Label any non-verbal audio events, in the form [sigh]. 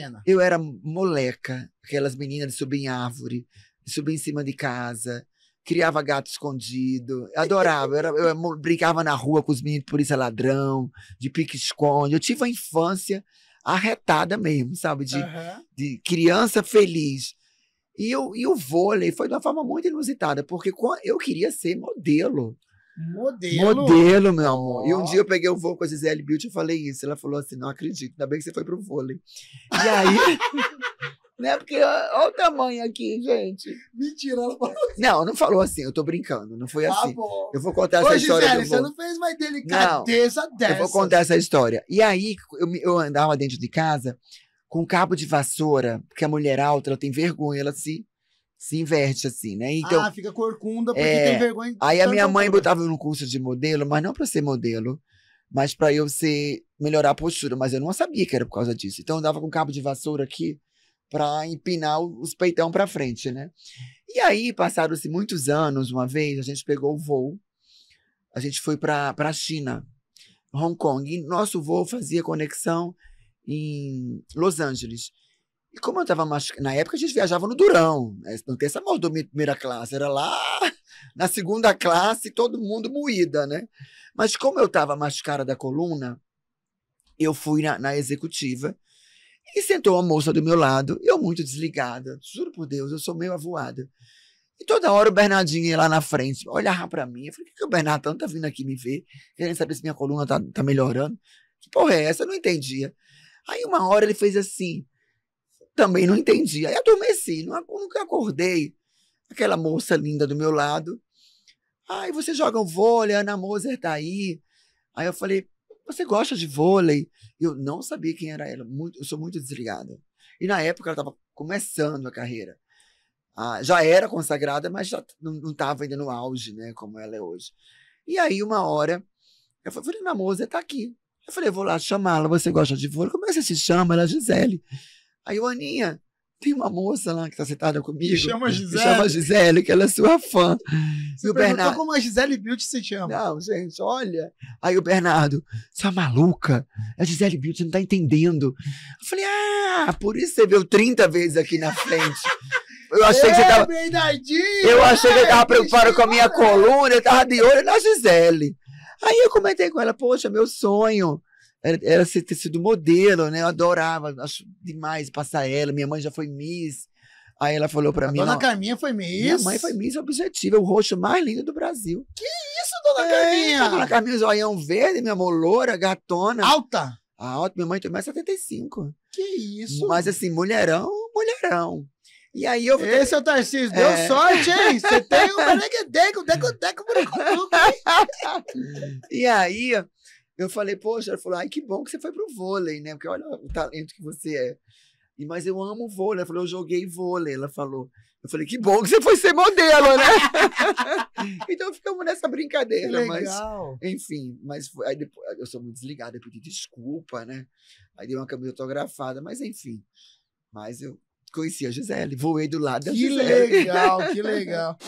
pequena? Eu era moleca, aquelas meninas de subir em árvore, de subir em cima de casa, criava gato escondido, adorava. Eu, era, eu brincava na rua com os meninos de polícia ladrão, de pique-esconde. Eu tive uma infância arretada mesmo, sabe? De, uhum. de criança feliz. E, eu, e o vôlei foi de uma forma muito inusitada, porque eu queria ser modelo. Modelo. Modelo, meu amor. Oh. E um dia eu peguei o um voo com a Gisele Beauty e falei isso. Ela falou assim: não acredito, ainda bem que você foi pro vôlei. E aí. [laughs] né? Porque olha o tamanho aqui, gente. Mentira, ela falou assim. Não, não falou assim, eu tô brincando, não foi tá assim. Eu vou contar Ô, essa história. Gisele, você não fez mais delicadeza não, dessa. Eu vou contar essa história. E aí, eu, eu andava dentro de casa com um cabo de vassoura, porque a mulher alta, ela tem vergonha, ela se se inverte assim, né? Então, ah, fica corcunda porque é, tem vergonha. Aí a minha mãe problema. botava no curso de modelo, mas não para ser modelo, mas para eu ser melhorar a postura, mas eu não sabia que era por causa disso. Então eu dava com cabo de vassoura aqui para empinar os peitão para frente, né? E aí passaram-se muitos anos, uma vez a gente pegou o voo, a gente foi para para China, Hong Kong, e nosso voo fazia conexão em Los Angeles. E como eu tava na época a gente viajava no Durão, né? não tem essa mordomia de primeira classe, era lá [laughs] na segunda classe, todo mundo moída, né? Mas como eu tava cara da coluna, eu fui na, na executiva e sentou uma moça do meu lado, eu muito desligada, juro por Deus, eu sou meio avoada. E toda hora o Bernardinho ia lá na frente, olhava para mim. Eu falei, o que, que o Bernardo tá vindo aqui me ver? Querendo saber se minha coluna tá, tá melhorando? Que porra é essa? Eu não entendia. Aí uma hora ele fez assim, também não entendi. Aí adormeci, nunca acordei. Aquela moça linda do meu lado. Ai, você joga um vôlei, Ana Moser tá aí. Aí eu falei, você gosta de vôlei? Eu não sabia quem era ela, muito, eu sou muito desligada. E na época ela estava começando a carreira. Ah, já era consagrada, mas já não estava ainda no auge, né, como ela é hoje. E aí, uma hora, eu falei, Ana Moser tá aqui. Eu falei, vou lá chamá-la, você gosta de vôlei? Como é que você se chama? Ela, Gisele. Aí o Aninha, tem uma moça lá que está sentada comigo. Chama Gisele. Gisele. Chama Gisele, que ela é sua fã. Você e o Bernardo. como a Gisele Beauty se chama. Não, gente, olha. Aí o Bernardo, você é maluca? A Gisele Beauty não tá entendendo. Eu falei, ah, por isso você veio 30 vezes aqui na frente. Eu achei que você é, tava. Eu achei que você tava preocupado com a minha coluna, eu tava de olho na Gisele. Aí eu comentei com ela, poxa, meu sonho era, era ter sido modelo, né? Eu adorava, acho demais passar ela. Minha mãe já foi Miss. Aí ela falou pra a mim. Dona não, Carminha foi Miss. Minha mãe foi Miss Objetiva, é o roxo mais lindo do Brasil. Que isso, Dona é, Carminha? Dona Carminha, zoião verde, minha amor, loura, gatona. Alta? Alta, minha mãe tem mais 75. Que isso? Mas assim, mulherão, mulherão. E aí eu Esse é o Tarcísio, deu é... sorte, hein? Você tem [laughs] um merenguedeco, deco, deco, deco, [laughs] E aí eu falei, poxa, ela falou, ai, que bom que você foi pro vôlei, né? Porque olha o talento que você é. E, mas eu amo vôlei. Ela falou, eu joguei vôlei. Ela falou. Eu falei, que bom que você foi ser modelo, né? [laughs] então ficamos nessa brincadeira. Legal. Mas, enfim, mas aí depois, eu sou muito desligada, eu pedi desculpa, né? Aí dei uma camisa autografada, mas enfim. Mas eu conheci a Gisele, voei do lado que da Gisele. Que legal, que [laughs] legal.